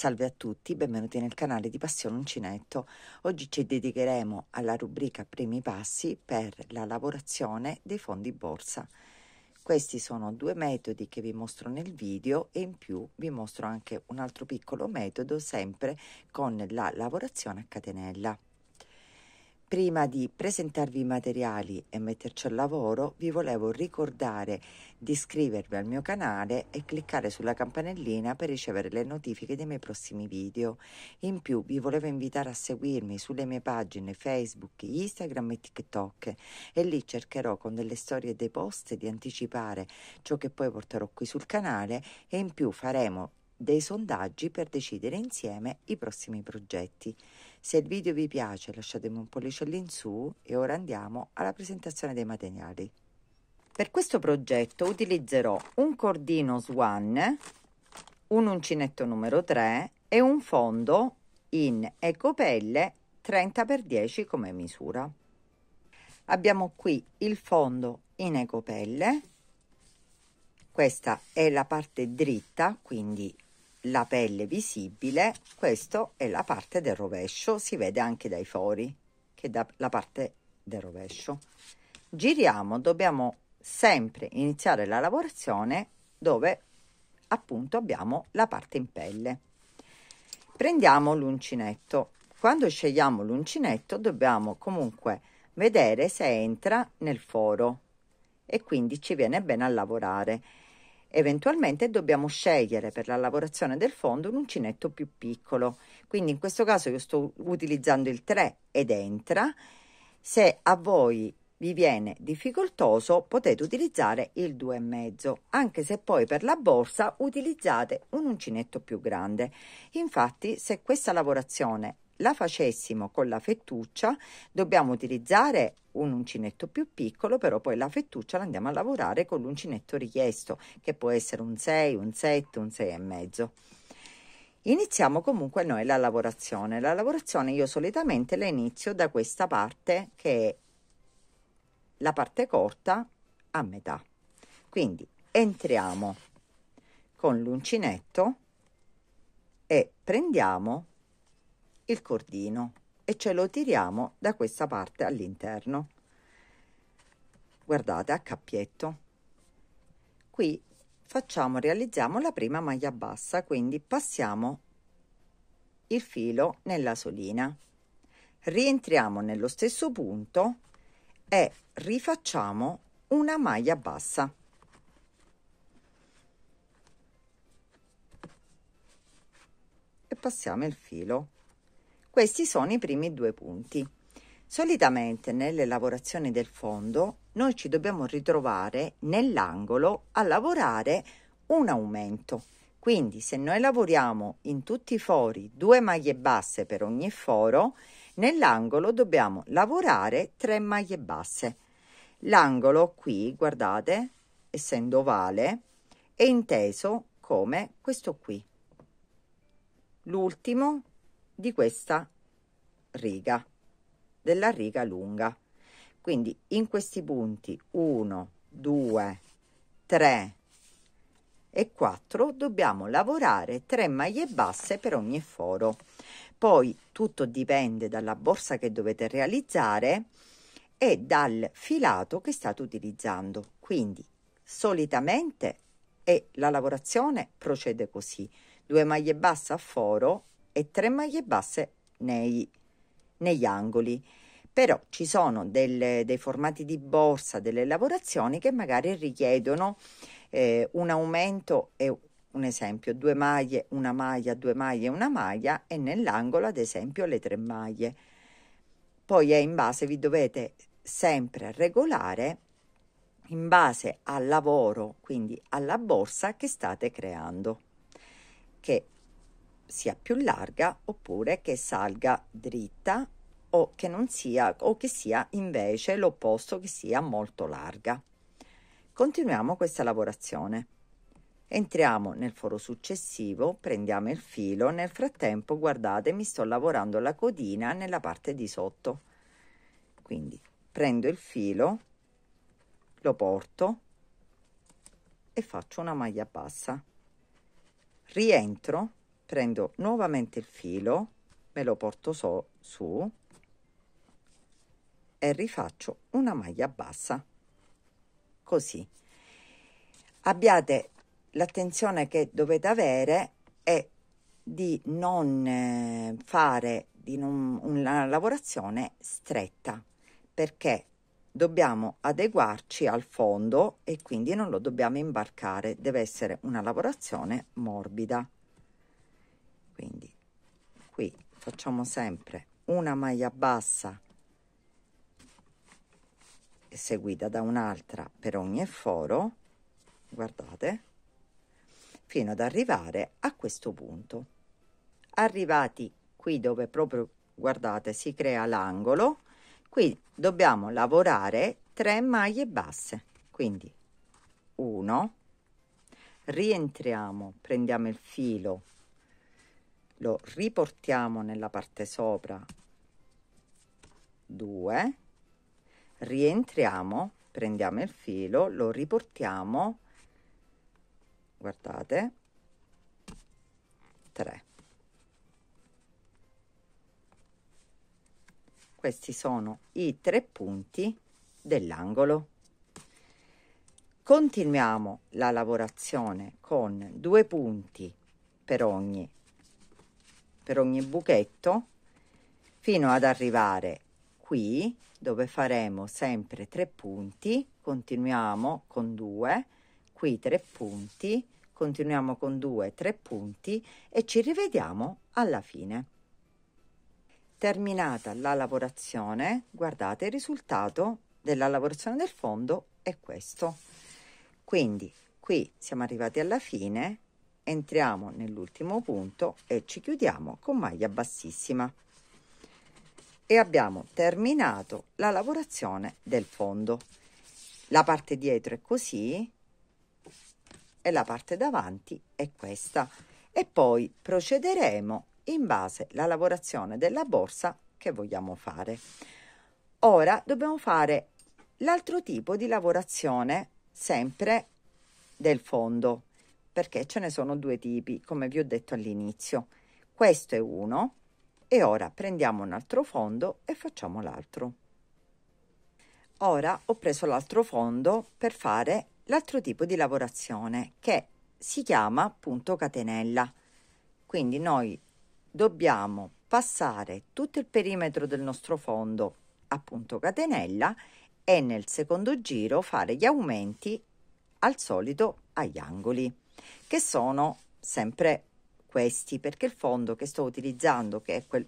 Salve a tutti, benvenuti nel canale di Passione Uncinetto. Oggi ci dedicheremo alla rubrica Primi passi per la lavorazione dei fondi borsa. Questi sono due metodi che vi mostro nel video e in più vi mostro anche un altro piccolo metodo sempre con la lavorazione a catenella. Prima di presentarvi i materiali e metterci al lavoro, vi volevo ricordare di iscrivervi al mio canale e cliccare sulla campanellina per ricevere le notifiche dei miei prossimi video. In più vi volevo invitare a seguirmi sulle mie pagine Facebook, Instagram e TikTok e lì cercherò con delle storie e dei post di anticipare ciò che poi porterò qui sul canale e in più faremo dei sondaggi per decidere insieme i prossimi progetti. Se il video vi piace lasciatemi un pollice in e ora andiamo alla presentazione dei materiali. Per questo progetto utilizzerò un cordino Swan, un uncinetto numero 3 e un fondo in ecopelle 30x10 come misura. Abbiamo qui il fondo in ecopelle, questa è la parte dritta, quindi la pelle visibile, questa è la parte del rovescio, si vede anche dai fori, che da, la parte del rovescio. Giriamo, dobbiamo sempre iniziare la lavorazione dove appunto abbiamo la parte in pelle. Prendiamo l'uncinetto. Quando scegliamo l'uncinetto dobbiamo comunque vedere se entra nel foro e quindi ci viene bene a lavorare Eventualmente dobbiamo scegliere per la lavorazione del fondo un uncinetto più piccolo. Quindi in questo caso io sto utilizzando il 3 ed entra. Se a voi vi viene difficoltoso potete utilizzare il 2,5 anche se poi per la borsa utilizzate un uncinetto più grande infatti se questa lavorazione la facessimo con la fettuccia dobbiamo utilizzare un uncinetto più piccolo, però poi la fettuccia la andiamo a lavorare con l'uncinetto richiesto, che può essere un 6, un 7, un 6 e mezzo. Iniziamo comunque noi la lavorazione. La lavorazione io solitamente la inizio da questa parte che è la parte corta a metà. Quindi entriamo con l'uncinetto e prendiamo il cordino e ce lo tiriamo da questa parte all'interno guardate a cappietto qui facciamo realizziamo la prima maglia bassa quindi passiamo il filo nella solina rientriamo nello stesso punto e rifacciamo una maglia bassa e passiamo il filo questi sono i primi due punti. Solitamente nelle lavorazioni del fondo noi ci dobbiamo ritrovare nell'angolo a lavorare un aumento. Quindi se noi lavoriamo in tutti i fori due maglie basse per ogni foro, nell'angolo dobbiamo lavorare tre maglie basse. L'angolo qui, guardate, essendo ovale, è inteso come questo qui. L'ultimo di questa riga, della riga lunga. Quindi in questi punti 1, 2, 3 e 4 dobbiamo lavorare 3 maglie basse per ogni foro. Poi tutto dipende dalla borsa che dovete realizzare e dal filato che state utilizzando. Quindi solitamente e la lavorazione procede così. 2 maglie basse a foro e tre maglie basse nei, negli angoli. Però ci sono delle, dei formati di borsa, delle lavorazioni che magari richiedono eh, un aumento e un esempio, due maglie, una maglia, due maglie, una maglia e nell'angolo ad esempio le tre maglie. Poi è in base, vi dovete sempre regolare in base al lavoro, quindi alla borsa che state creando, che sia più larga oppure che salga dritta o che non sia o che sia invece l'opposto che sia molto larga. Continuiamo questa lavorazione. Entriamo nel foro successivo, prendiamo il filo, nel frattempo guardate mi sto lavorando la codina nella parte di sotto. Quindi prendo il filo, lo porto e faccio una maglia bassa. Rientro prendo nuovamente il filo me lo porto so, su e rifaccio una maglia bassa così abbiate l'attenzione che dovete avere è di non eh, fare di non, una lavorazione stretta perché dobbiamo adeguarci al fondo e quindi non lo dobbiamo imbarcare deve essere una lavorazione morbida quindi qui facciamo sempre una maglia bassa seguita da un'altra per ogni foro guardate fino ad arrivare a questo punto arrivati qui dove proprio guardate si crea l'angolo qui dobbiamo lavorare 3 maglie basse quindi 1 rientriamo prendiamo il filo lo riportiamo nella parte sopra 2 rientriamo prendiamo il filo lo riportiamo guardate 3 questi sono i tre punti dell'angolo continuiamo la lavorazione con due punti per ogni per ogni buchetto fino ad arrivare qui dove faremo sempre 3 punti continuiamo con 2 qui 3 punti continuiamo con 2 3 punti e ci rivediamo alla fine terminata la lavorazione guardate il risultato della lavorazione del fondo è questo quindi qui siamo arrivati alla fine entriamo nell'ultimo punto e ci chiudiamo con maglia bassissima e abbiamo terminato la lavorazione del fondo la parte dietro è così e la parte davanti è questa e poi procederemo in base alla lavorazione della borsa che vogliamo fare ora dobbiamo fare l'altro tipo di lavorazione sempre del fondo perché ce ne sono due tipi, come vi ho detto all'inizio. Questo è uno e ora prendiamo un altro fondo e facciamo l'altro. Ora ho preso l'altro fondo per fare l'altro tipo di lavorazione che si chiama appunto catenella. Quindi noi dobbiamo passare tutto il perimetro del nostro fondo appunto catenella e nel secondo giro fare gli aumenti al solito agli angoli che sono sempre questi, perché il fondo che sto utilizzando, che è quel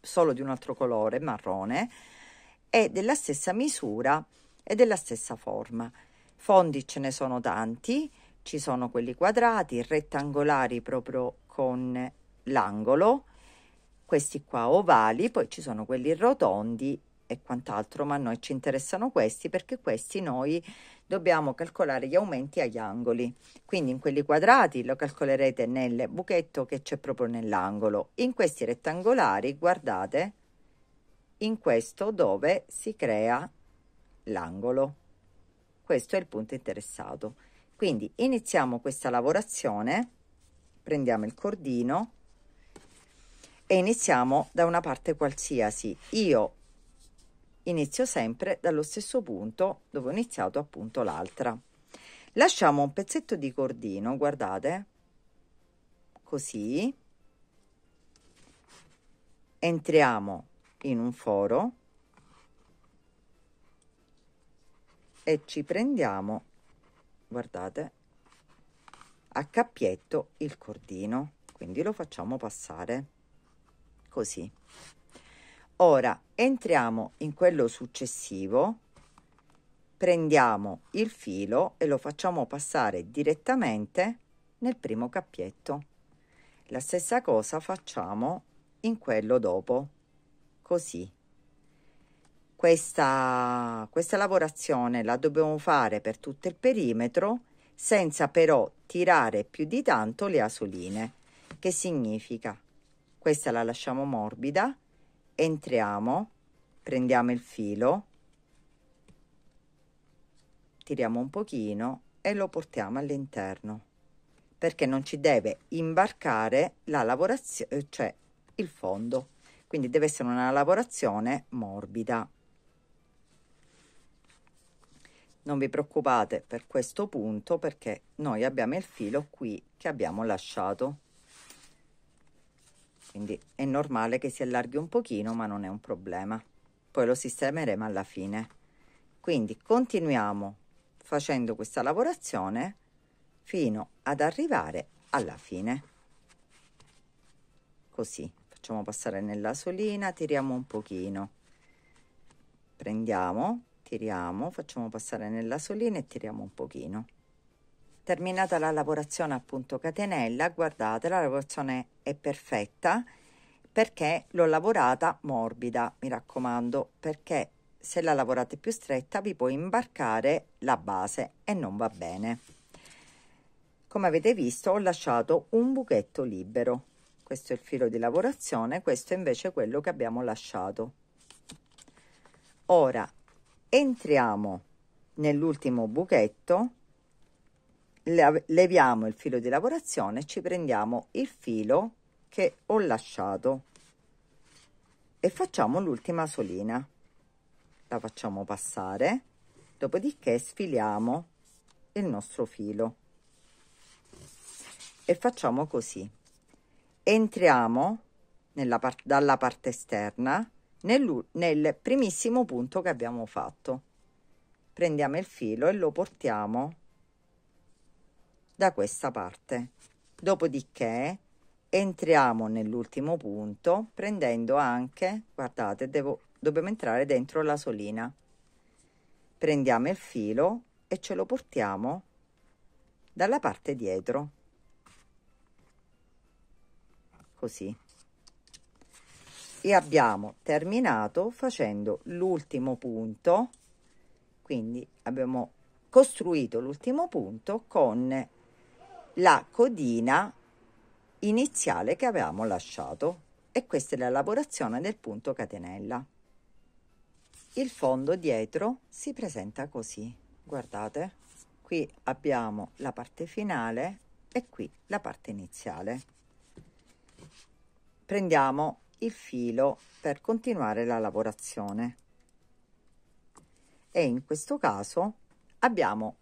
solo di un altro colore, marrone, è della stessa misura e della stessa forma. Fondi ce ne sono tanti, ci sono quelli quadrati, rettangolari proprio con l'angolo, questi qua ovali, poi ci sono quelli rotondi e quant'altro, ma a noi ci interessano questi perché questi noi dobbiamo calcolare gli aumenti agli angoli. Quindi in quelli quadrati lo calcolerete nel buchetto che c'è proprio nell'angolo. In questi rettangolari, guardate, in questo dove si crea l'angolo. Questo è il punto interessato. Quindi iniziamo questa lavorazione, prendiamo il cordino e iniziamo da una parte qualsiasi. Io Inizio sempre dallo stesso punto dove ho iniziato appunto l'altra. Lasciamo un pezzetto di cordino, guardate, così. Entriamo in un foro e ci prendiamo, guardate, a cappietto il cordino, quindi lo facciamo passare così. Ora entriamo in quello successivo, prendiamo il filo e lo facciamo passare direttamente nel primo cappietto. La stessa cosa facciamo in quello dopo, così. Questa, questa lavorazione la dobbiamo fare per tutto il perimetro senza però tirare più di tanto le asoline. Che significa? Questa la lasciamo morbida entriamo prendiamo il filo tiriamo un pochino e lo portiamo all'interno perché non ci deve imbarcare la lavorazione eh, cioè il fondo quindi deve essere una lavorazione morbida non vi preoccupate per questo punto perché noi abbiamo il filo qui che abbiamo lasciato quindi è normale che si allarghi un pochino ma non è un problema poi lo sistemeremo alla fine quindi continuiamo facendo questa lavorazione fino ad arrivare alla fine così facciamo passare nella solina tiriamo un pochino prendiamo tiriamo facciamo passare nella solina e tiriamo un pochino terminata la lavorazione appunto catenella guardate la lavorazione è perfetta perché l'ho lavorata morbida mi raccomando perché se la lavorate più stretta vi può imbarcare la base e non va bene come avete visto ho lasciato un buchetto libero questo è il filo di lavorazione questo è invece quello che abbiamo lasciato ora entriamo nell'ultimo buchetto leviamo il filo di lavorazione e ci prendiamo il filo che ho lasciato e facciamo l'ultima solina la facciamo passare dopodiché sfiliamo il nostro filo e facciamo così entriamo nella par dalla parte esterna nel, nel primissimo punto che abbiamo fatto prendiamo il filo e lo portiamo da questa parte. Dopodiché entriamo nell'ultimo punto prendendo anche, guardate, devo, dobbiamo entrare dentro la solina. Prendiamo il filo e ce lo portiamo dalla parte dietro. Così. E abbiamo terminato facendo l'ultimo punto, quindi abbiamo costruito l'ultimo punto con la codina iniziale che avevamo lasciato e questa è la lavorazione del punto catenella. Il fondo dietro si presenta così, guardate, qui abbiamo la parte finale e qui la parte iniziale. Prendiamo il filo per continuare la lavorazione e in questo caso abbiamo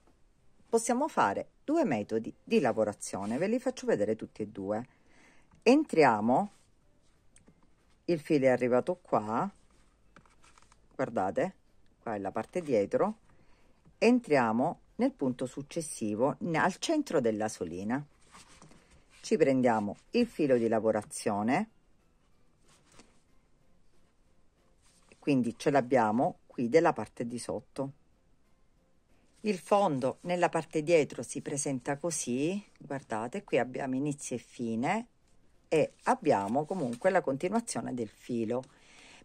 possiamo fare due metodi di lavorazione ve li faccio vedere tutti e due entriamo il filo è arrivato qua guardate qua è la parte dietro entriamo nel punto successivo al centro della solina ci prendiamo il filo di lavorazione quindi ce l'abbiamo qui della parte di sotto il fondo nella parte dietro si presenta così, guardate, qui abbiamo inizio e fine e abbiamo comunque la continuazione del filo.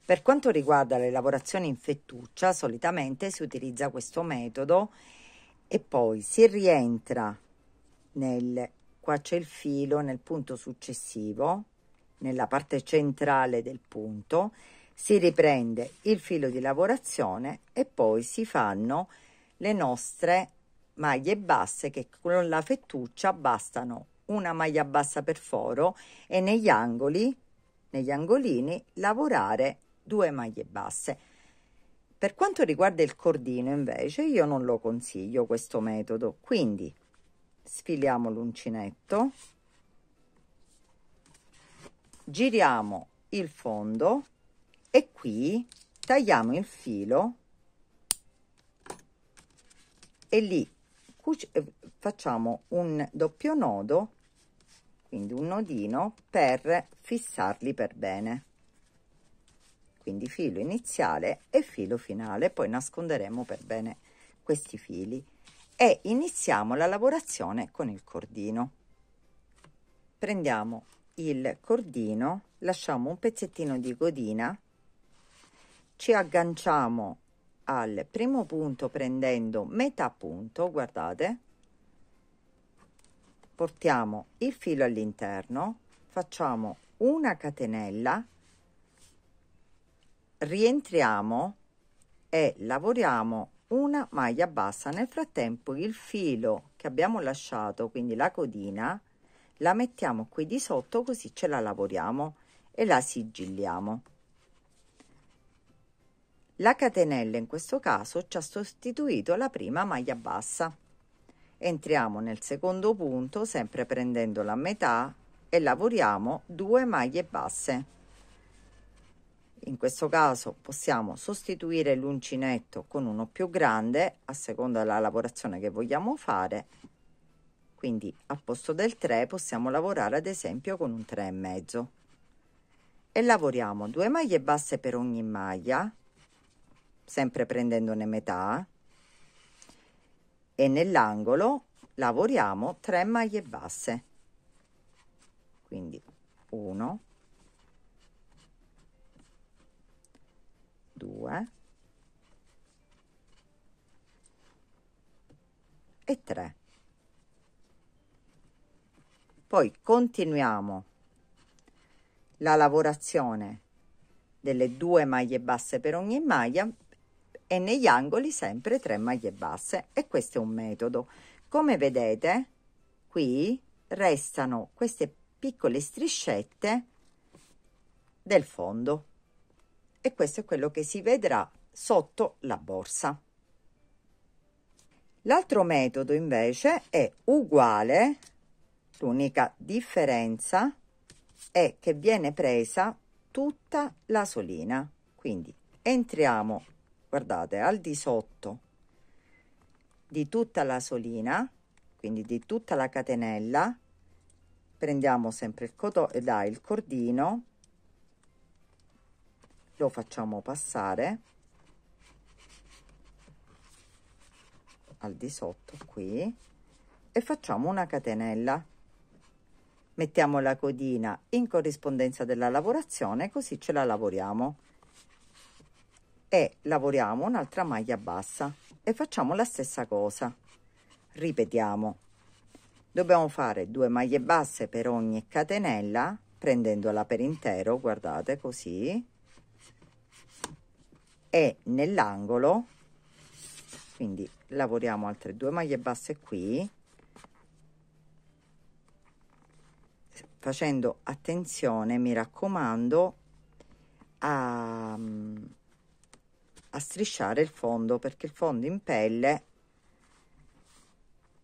Per quanto riguarda le lavorazioni in fettuccia, solitamente si utilizza questo metodo e poi si rientra nel, qua c'è il filo, nel punto successivo, nella parte centrale del punto, si riprende il filo di lavorazione e poi si fanno le nostre maglie basse che con la fettuccia bastano una maglia bassa per foro e negli angoli, negli angolini, lavorare due maglie basse. Per quanto riguarda il cordino invece io non lo consiglio questo metodo, quindi sfiliamo l'uncinetto, giriamo il fondo e qui tagliamo il filo e lì eh, facciamo un doppio nodo quindi un nodino per fissarli per bene quindi filo iniziale e filo finale poi nasconderemo per bene questi fili e iniziamo la lavorazione con il cordino prendiamo il cordino lasciamo un pezzettino di godina ci agganciamo al primo punto prendendo metà punto guardate portiamo il filo all'interno facciamo una catenella rientriamo e lavoriamo una maglia bassa nel frattempo il filo che abbiamo lasciato quindi la codina la mettiamo qui di sotto così ce la lavoriamo e la sigilliamo la catenella in questo caso ci ha sostituito la prima maglia bassa. Entriamo nel secondo punto, sempre prendendo la metà e lavoriamo due maglie basse. In questo caso possiamo sostituire l'uncinetto con uno più grande a seconda della lavorazione che vogliamo fare. Quindi al posto del 3 possiamo lavorare ad esempio con un 3,5 e lavoriamo 2 maglie basse per ogni maglia sempre prendendone metà e nell'angolo lavoriamo 3 maglie basse quindi 1 2 e 3 poi continuiamo la lavorazione delle due maglie basse per ogni maglia e negli angoli sempre tre maglie basse e questo è un metodo come vedete qui restano queste piccole striscette del fondo e questo è quello che si vedrà sotto la borsa l'altro metodo invece è uguale l'unica differenza è che viene presa tutta la solina quindi entriamo guardate, al di sotto di tutta la solina, quindi di tutta la catenella, prendiamo sempre il, coto, là, il cordino, lo facciamo passare al di sotto qui e facciamo una catenella mettiamo la codina in corrispondenza della lavorazione così ce la lavoriamo e lavoriamo un'altra maglia bassa e facciamo la stessa cosa ripetiamo dobbiamo fare due maglie basse per ogni catenella prendendola per intero guardate così e nell'angolo quindi lavoriamo altre due maglie basse qui facendo attenzione mi raccomando a a strisciare il fondo perché il fondo in pelle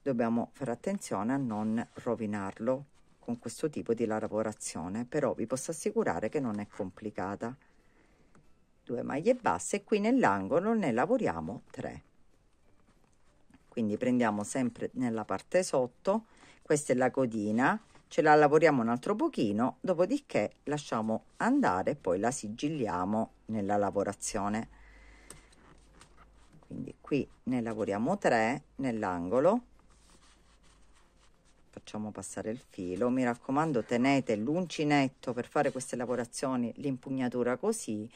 dobbiamo fare attenzione a non rovinarlo con questo tipo di lavorazione però vi posso assicurare che non è complicata due maglie basse e qui nell'angolo ne lavoriamo 3 quindi prendiamo sempre nella parte sotto questa è la codina ce la lavoriamo un altro pochino dopodiché lasciamo andare e poi la sigilliamo nella lavorazione qui ne lavoriamo 3 nell'angolo facciamo passare il filo mi raccomando tenete l'uncinetto per fare queste lavorazioni l'impugnatura così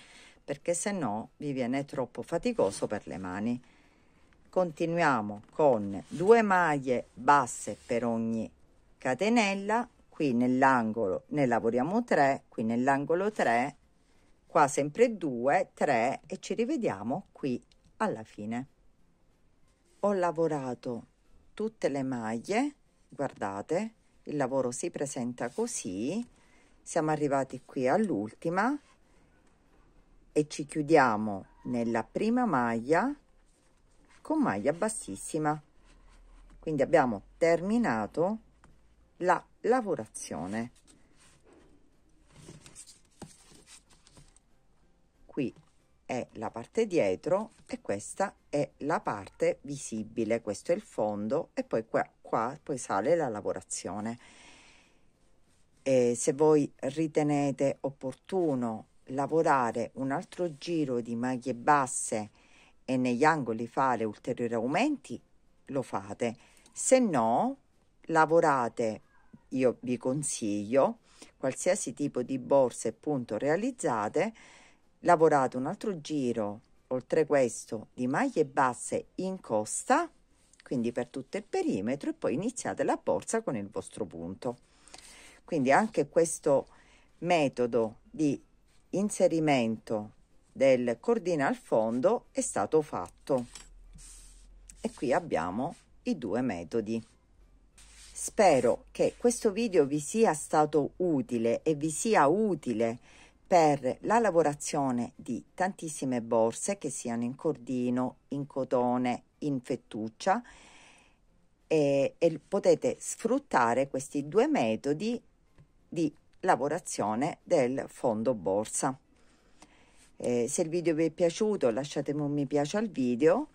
perché se no vi viene troppo faticoso per le mani continuiamo con due maglie basse per ogni catenella qui nell'angolo ne lavoriamo 3 qui nell'angolo 3 qua sempre 2 3 e ci rivediamo qui alla fine ho lavorato tutte le maglie guardate il lavoro si presenta così siamo arrivati qui all'ultima e ci chiudiamo nella prima maglia con maglia bassissima quindi abbiamo terminato la lavorazione è la parte dietro e questa è la parte visibile, questo è il fondo e poi qua, qua poi sale la lavorazione. E se voi ritenete opportuno lavorare un altro giro di maglie basse e negli angoli fare ulteriori aumenti, lo fate. Se no, lavorate, io vi consiglio, qualsiasi tipo di borse appunto realizzate, lavorato un altro giro oltre questo di maglie basse in costa quindi per tutto il perimetro e poi iniziate la borsa con il vostro punto quindi anche questo metodo di inserimento del cordino al fondo è stato fatto e qui abbiamo i due metodi spero che questo video vi sia stato utile e vi sia utile per la lavorazione di tantissime borse che siano in cordino, in cotone, in fettuccia e, e potete sfruttare questi due metodi di lavorazione del fondo borsa. Eh, se il video vi è piaciuto lasciatemi un mi piace al video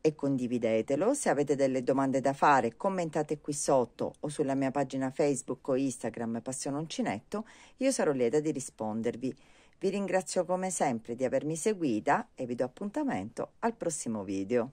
e condividetelo. Se avete delle domande da fare, commentate qui sotto o sulla mia pagina Facebook o Instagram Passione Uncinetto, io sarò lieta di rispondervi. Vi ringrazio come sempre di avermi seguita e vi do appuntamento al prossimo video.